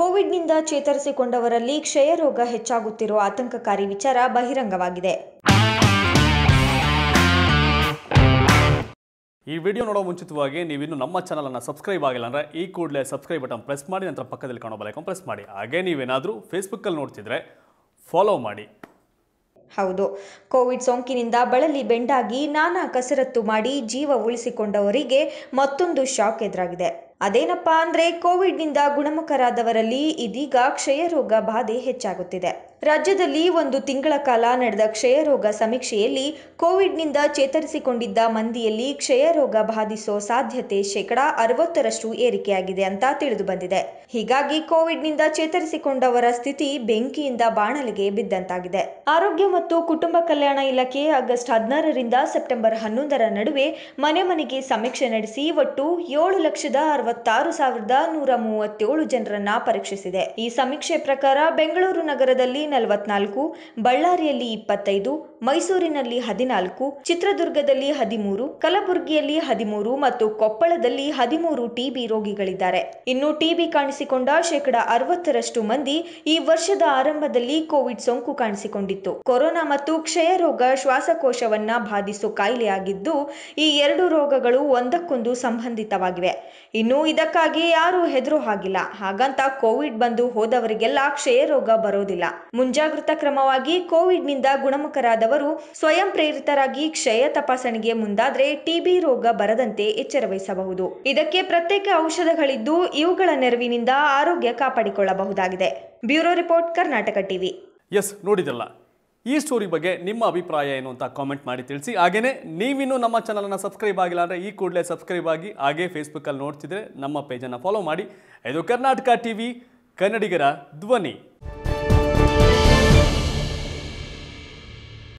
ಕೋವಿಡ್ನಿಂದ ಚೇತರಿಸಿಕೊಂಡವರಲ್ಲಿ ಕ್ಷಯರೋಗ ಹೆಚ್ಚಾಗುತ್ತಿರುವ ಆತಂಕಕಾರಿ ವಿಚಾರ ಬಹಿರಂಗವಾಗಿದೆ ಈ ವಿಡಿಯೋ ನೋಡೋ ಮುಂಚಿತವಾಗಿ ನೀವಿನ್ನು ನಮ್ಮ ಚಾನಲನ್ನು ಸಬ್ಸ್ಕ್ರೈಬ್ ಆಗಿಲ್ಲ ಅಂದರೆ ಈ ಕೂಡಲೇ ಸಬ್ಸ್ಕ್ರೈಬ್ ಬಟನ್ ಪ್ರೆಸ್ ಮಾಡಿ ನಂತರ ಪಕ್ಕದಲ್ಲಿ ಕಾಣೋ ಬಲಕಂ ಪ್ರೆಸ್ ಮಾಡಿ ಹಾಗೆ ನೀವೇನಾದರೂ ಫೇಸ್ಬುಕ್ಕಲ್ಲಿ ನೋಡ್ತಿದ್ರೆ ಫಾಲೋ ಮಾಡಿ ಹೌದು ಕೋವಿಡ್ ಸೋಂಕಿನಿಂದ ಬಳಲಿ ಬೆಂಡಾಗಿ ನಾನಾ ಕಸರತ್ತು ಮಾಡಿ ಜೀವ ಉಳಿಸಿಕೊಂಡವರಿಗೆ ಮತ್ತೊಂದು ಶಾಕ್ ಎದುರಾಗಿದೆ ಅದೇನಪ್ಪ ಕೋವಿಡ್ ಕೋವಿಡ್ನಿಂದ ಗುಣಮುಖರಾದವರಲ್ಲಿ ಇದೀಗ ಕ್ಷಯರೋಗ ಬಾಧೆ ಹೆಚ್ಚಾಗುತ್ತಿದೆ ರಾಜ್ಯದಲ್ಲಿ ಒಂದು ತಿಂಗಳ ಕಾಲ ನಡೆದ ಕ್ಷಯರೋಗ ಸಮೀಕ್ಷೆಯಲ್ಲಿ ಕೋವಿಡ್ನಿಂದ ಚೇತರಿಸಿಕೊಂಡಿದ್ದ ಮಂದಿಯಲ್ಲಿ ಕ್ಷಯರೋಗ ಬಾಧಿಸೋ ಸಾಧ್ಯತೆ ಶೇಕಡಾ ಅರವತ್ತರಷ್ಟು ಏರಿಕೆಯಾಗಿದೆ ಅಂತ ತಿಳಿದು ಬಂದಿದೆ ಹೀಗಾಗಿ ಕೋವಿಡ್ನಿಂದ ಚೇತರಿಸಿಕೊಂಡವರ ಸ್ಥಿತಿ ಬೆಂಕಿಯಿಂದ ಬಾಣಲಿಗೆ ಬಿದ್ದಂತಾಗಿದೆ ಆರೋಗ್ಯ ಮತ್ತು ಕುಟುಂಬ ಕಲ್ಯಾಣ ಇಲಾಖೆ ಆಗಸ್ಟ್ ಹದಿನಾರರಿಂದ ಸೆಪ್ಟೆಂಬರ್ ಹನ್ನೊಂದರ ನಡುವೆ ಮನೆ ಮನೆಗೆ ಸಮೀಕ್ಷೆ ನಡೆಸಿ ಒಟ್ಟು ಏಳು ಲಕ್ಷದ ಅರವತ್ತು ಅರವತ್ತಾರು ಸಾವಿರದ ನೂರ ಮೂವತ್ತೇಳು ಜನರನ್ನ ಪರೀಕ್ಷಿಸಿದೆ ಈ ಸಮೀಕ್ಷೆ ಪ್ರಕಾರ ಬೆಂಗಳೂರು ನಗರದಲ್ಲಿ ನಲವತ್ನಾಲ್ಕು ಬಳ್ಳಾರಿಯಲ್ಲಿ ಇಪ್ಪತ್ತೈದು ಮೈಸೂರಿನಲ್ಲಿ ಹದಿನಾಲ್ಕು ಚಿತ್ರದುರ್ಗದಲ್ಲಿ ಹದಿಮೂರು ಕಲಬುರಗಿಯಲ್ಲಿ ಹದಿಮೂರು ಮತ್ತು ಕೊಪ್ಪಳದಲ್ಲಿ ಹದಿಮೂರು ಟಿಬಿ ರೋಗಿಗಳಿದ್ದಾರೆ ಇನ್ನು ಟಿಬಿ ಕಾಣಿಸಿಕೊಂಡ ಶೇಕಡ ಅರವತ್ತರಷ್ಟು ಮಂದಿ ಈ ವರ್ಷದ ಆರಂಭದಲ್ಲಿ ಕೋವಿಡ್ ಸೋಂಕು ಕಾಣಿಸಿಕೊಂಡಿತ್ತು ಕೊರೋನಾ ಮತ್ತು ಕ್ಷಯ ರೋಗ ಶ್ವಾಸಕೋಶವನ್ನ ಬಾಧಿಸೋ ಕಾಯಿಲೆಯಾಗಿದ್ದು ಈ ಎರಡು ರೋಗಗಳು ಒಂದಕ್ಕೊಂದು ಸಂಬಂಧಿತವಾಗಿವೆ ಇನ್ನು ಇದಕ್ಕಾಗಿ ಯಾರೂ ಹೆದರು ಹಾಗಿಲ್ಲ ಹಾಗಂತ ಕೋವಿಡ್ ಬಂದು ಹೋದವರಿಗೆಲ್ಲ ಕ್ಷಯ ರೋಗ ಬರೋದಿಲ್ಲ ಮುಂಜಾಗೃತ ಕ್ರಮವಾಗಿ ಕೋವಿಡ್ ನಿಂದ ಗುಣಮುಖರಾದ ಅವರು ಸ್ವಯಂ ಪ್ರೇರಿತರಾಗಿ ಕ್ಷಯ ತಪಾಸಣೆಗೆ ಮುಂದಾದ್ರೆ ಟಿಬಿ ರೋಗ ಬರದಂತೆ ಎಚ್ಚರ ವಹಿಸಬಹುದು ಇದಕ್ಕೆ ಪ್ರತ್ಯೇಕ ಔಷಧಗಳಿದ್ದು ಇವುಗಳ ನೆರವಿನಿಂದ ಆರೋಗ್ಯ ಕಾಪಾಡಿಕೊಳ್ಳಬಹುದಾಗಿದೆ ಬ್ಯೂರೋ ರಿಪೋರ್ಟ್ ಕರ್ನಾಟಕ ಟಿವಿ ಎಸ್ ನೋಡಿದಲ್ಲ ಈ ಸ್ಟೋರಿ ಬಗ್ಗೆ ನಿಮ್ಮ ಅಭಿಪ್ರಾಯ ಏನು ಅಂತ ಕಾಮೆಂಟ್ ಮಾಡಿ ತಿಳಿಸಿ ಹಾಗೆಯೇ ನೀವಿನ್ನು ನಮ್ಮ ಚಾನಲನ್ನು ಸಬ್ಸ್ಕ್ರೈಬ್ ಆಗಿಲ್ಲ ಅಂದರೆ ಈ ಕೂಡಲೇ ಸಬ್ಸ್ಕ್ರೈಬ್ ಆಗಿ ಹಾಗೇ ಫೇಸ್ಬುಕ್ಕಲ್ಲಿ ನೋಡ್ತಿದ್ರೆ ನಮ್ಮ ಪೇಜನ್ನು ಫಾಲೋ ಮಾಡಿ ಇದು ಕರ್ನಾಟಕ ಟಿವಿ ಕನ್ನಡಿಗರ ಧ್ವನಿ